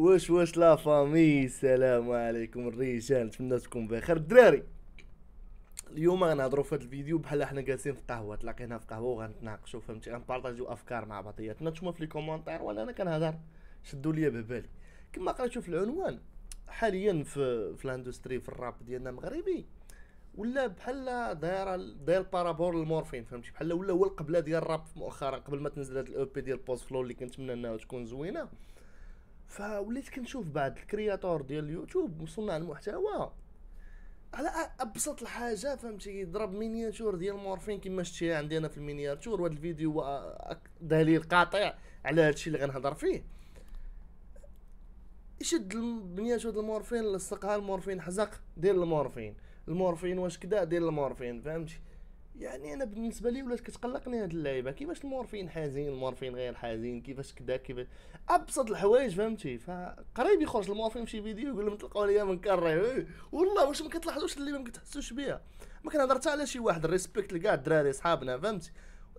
واش واش لا فامي السلام عليكم الرجال نتمنى تكون بخير الدراري اليوم غنهضروا في هذا الفيديو بحال حنا جالسين في قهوه تلاقينا في قهوه وغنتناقشوا فهمتي غنبارطاجيو افكار مع بعضياتنا نتوما في لي كومونتير ولا انا كنهضر شدوا ليا ببالي كما قريتو في العنوان حاليا في في الاندستري في الراب ديالنا المغربي ولا بحال دايره داير بارابور المورفين فهمتي بحال ولا هو القبله ديال الراب مؤخرا قبل ما تنزل هاد الاو بي e ديال بوز فلو اللي كنتمنى انها تكون زوينه فوليت كنشوف بعض الكرياتور ديال اليوتيوب صناع المحتوى على ابسط الحاجه فهمتي يضرب مينياتور ديال مورفين كما شتي عندي انا في المينياتور وهذا الفيديو دليل قاطع على هادشي اللي غنهضر فيه يشد المينياتور ديال المورفين لصقها المورفين حزق دير المورفين المورفين واش كدا دير المورفين فهمتي يعني انا بالنسبه لي ولات كتقلقني هاد اللعيبه كيفاش المورفين حزين المورفين غير حزين كيفاش كدا كيفاش ابسط الحوايج فهمتي فقريب يخرج المورفين في فيديو يقول لهم تلقاو ليا من كري إيه، والله واش ما كتلاحظوش اللي ما كتحسوش بها ما كنهضر حتى على شي واحد ريسبكت لكاع الدراري صحابنا فهمتي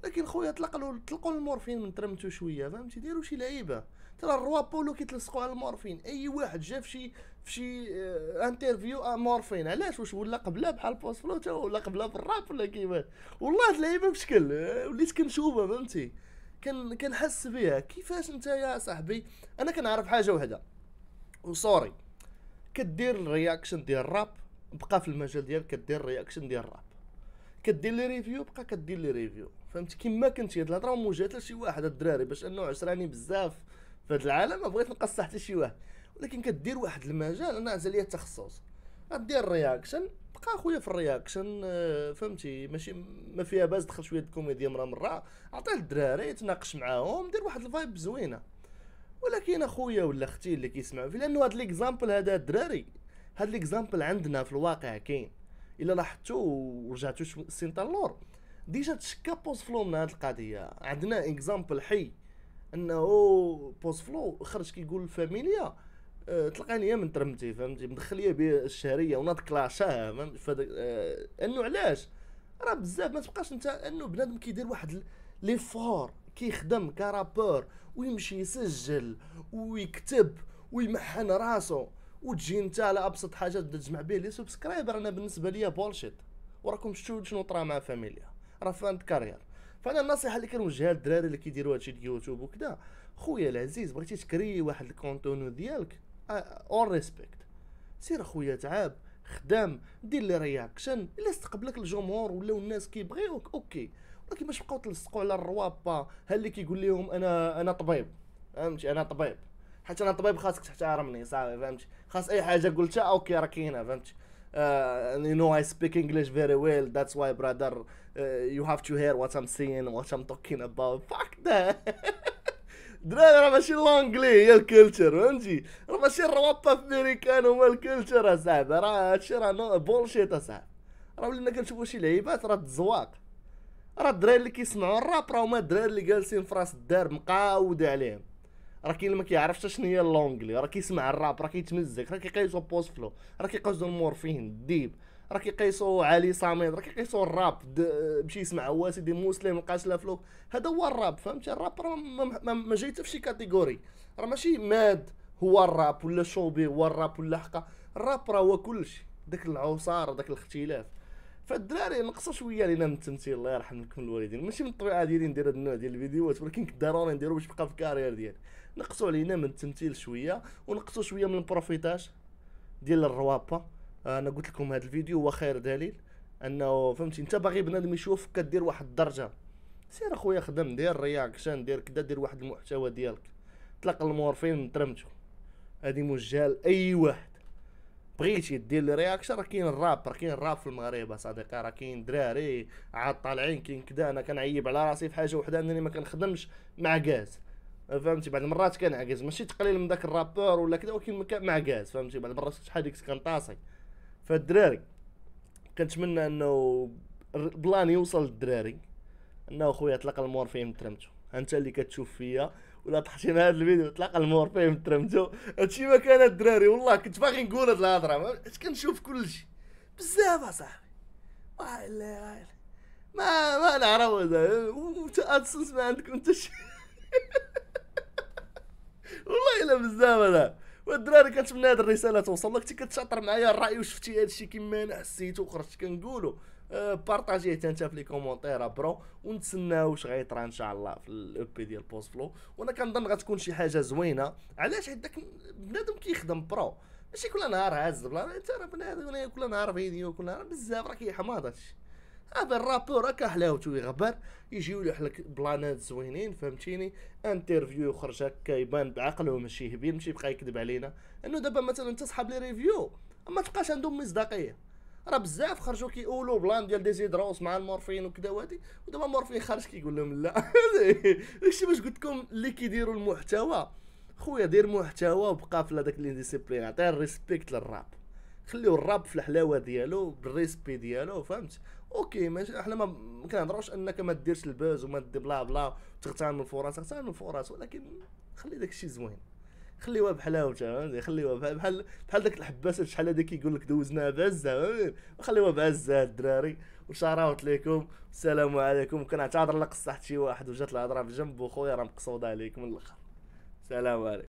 ولكن خويا طلقوا طلقوا المورفين من ترمتو شويه فهمتي ديروا شي لعيبه ترى الروا بولو كيتلصقوا على المورفين اي واحد جا في شي في شي آه، انترفيو امورفين علاش واش ولا قبلها بحال بوست فلوتا ولا قبلها بالراب ولا كيفاش والله اللعيبه بشكل آه، وليت كنشوفها فهمتي كان كنحس بها كيفاش انت يا صاحبي انا كنعرف حاجه وحده وسوري كدير الرياكشن ديال الراب بقى في المجال ديالك كدير الرياكشن ديال الراب كدير لي ريفيو بقى كدير لي ريفيو فهمت كيما كنتي هاد الهضره موجهه لشي واحد الدراري باش انه عسراني بزاف في هاد العالم ما بغيت نقص حتى شي واحد ولكن كدير واحد المجال انا عزا ليا التخصص غدير رياكشن بقى خويا في الرياكشن آه، فهمتي ماشي ما فيها باس دخل شويه الكوميديا مره مره عطيه للدراري تناقش معاهم دير واحد الفايب زوينه ولكن اخويا ولا اختي اللي كيسمعوا في لانه هاد ليكزامبل هذا الدراري هاد ليكزامبل عندنا في الواقع كاين الا لاحظتوا ورجعتوا سنت اللور ديجا تشكا بوز فلو من هاد القضيه عندنا اكزامبل حي انه بوز فلو خرج كيقول الفاميليا آه، تلقاني من ترمتي فهمتي مدخليه به الشهريه وناض كلاشاه فهمتي انه علاش راه بزاف ما تبقاش انت انه بنادم كيدير واحد ليفور كيخدم كرابور ويمشي يسجل ويكتب ويمحن راسو وتجي انت على ابسط حاجه تبدا تجمع به لي سبسكرايبر انا بالنسبه ليا بولشيت وراكم شفتوا شنو طرا مع فاميليا راه فانت كارير فانا النصيحه اللي كنوجهها للدراري اللي كيديروا هادشي اليوتيوب وكذا خويا العزيز بغيتي تكري واحد الكونتونو ديالك اون آه، ريسبكت سير اخويا تعاب خدام دير لي رياكشن الا استقبلك الجمهور ولاو الناس كيبغيوك اوكي ولكن باش بقاو تلصقوا على الروابا ها اللي كيقول لهم انا انا طبيب فهمتي انا طبيب حتى انا طبيب خاصك تحترمني صافي فهمتي خاص اي حاجه قلتها اوكي راه كاينه فهمتي آه، you know I speak English very well. That's why, brother, uh, you have to hear what I'm saying, what I'm talking about. Fuck that. دراري راه ماشي لونجلي هي الكلتشر فهمتي راه ماشي الروابط امريكان هما الكلتشر اصاحبي راه هادشي راه بولشيت اصاحبي راه ولينا كنشوفوا شي لعيبات راه الزواق راه الدراري اللي كيسمعوا الراب راه هما الدراري اللي جالسين في راس الدار مقاود عليهم راه كاين اللي ما كيعرفش شنو هي اللونجلي راه كيسمع الراب راه كيتمزك راه كيقيسو بوست فلو راه كيقيسو المورفين ديب راه كيقيسوا علي صامد راه كيقيسوا الراب مشي يسمع هو سيدي مسلم لقاش فلوك هذا هو الراب فهمتي الراب راه ما, ما جاي حتى شي كاتيجوري راه ماشي ماد هو الراب ولا شوبي هو الراب ولا حقا الراب راه هو كلشي داك العصار وداك الاختلاف فالدراري نقصوا شويه علينا من التمثيل الله يرحم لكم الوالدين ماشي من الطبيعه ديالي ندير هذا النوع ديال الفيديوهات ولكن ضروري نديرو باش نبقى في الكارير ديالي نقصوا علينا من التمثيل شويه ونقصوا شويه من البروفيتاج ديال الروابه انا قلت لكم هذا الفيديو هو خير دليل انه فهمتي انت باغي بنادم يشوفك كدير واحد الدرجه سير اخويا خدم دير رياكشن دير كدا دير واحد المحتوى ديالك طلق المورفين ترمتو هادي موجهه لاي واحد بغيتي دير لي رياكشن راه كاين الراب راه كاين الراب في المغرب صديقي راه كاين دراري عاد طالعين كاين كدا انا كنعيب على راسي في حاجه وحده انني ما كنخدمش مع غاز فهمتي بعض المرات كنعكز ماشي تقليل من داك الرابور ولا كذا ولكن مع غاز فهمتي بعض المرات شحال ديك كنطاسي فالدراري كنتمنى انه بلان يوصل للدراري انه خويا تلقى المورفين ترمتو انت اللي كتشوف فيا ولا طحتي من هذا الفيديو تلقى المورفين ترمتو هادشي ما كان الدراري والله كنت باغي نقول هاد الهضره كنشوف كلشي بزاف اصاحبي وايلي وايلي ما ما نعرف وانت ادسنس ما عندك انت شي والله الا بزاف هذا والدراري كنتمنى هذه الرساله توصل لك كتشاطر معايا الراي وشفتي هذا الشيء كما انا حسيت وخرجت كنقولو آه، بارطاجيه حتى انت في لي كومونتير برو ونتسناو واش غيطرى ان شاء الله في الاو بي e ديال بوست فلو وانا كنظن غتكون شي حاجه زوينه علاش حيت داك بنادم كيخدم برو ماشي كل نهار هاز بلا انت راه بنادم كل نهار فيديو كل نهار بزاف راه كيحماض هادشي هذا الرابور هكا حلاوته يغبر يجيو له حلك بلانات زوينين فهمتيني انترفيو يخرج هكا يبان بعقله ماشي هبيل ماشي يبقى يكذب علينا انه دابا مثلا تصحاب لي ريفيو ما تبقاش عندهم مصداقيه راه بزاف خرجوا كيقولوا بلان ديال ديزيدروس مع المورفين وكذا وهادي ودابا المورفين خرج كيقول لهم لا داكشي باش قلت لكم اللي كيديروا المحتوى خويا دير محتوى وبقى في هذاك الانديسيبلين عطيه الريسبكت للراب خليو الراب في الحلاوه ديالو بالريسبي ديالو فهمت اوكي ماشي احنا ما كنهضروش انك ما ديرش الباز وما دير بلا بلا تغتنم الفرص تغتنم الفرص ولكن خلي داك الشيء زوين خليوها بحلاوتها خليوها بحال بحال داك الحباس شحال هذا كيقول لك دوزناها بعزه خليوها بعزه الدراري وشراوت ليكم السلام عليكم كنعتذر الا قصحت شي واحد وجات الهضره في جنبو خويا راه مقصوده عليكم من الاخر سلام عليكم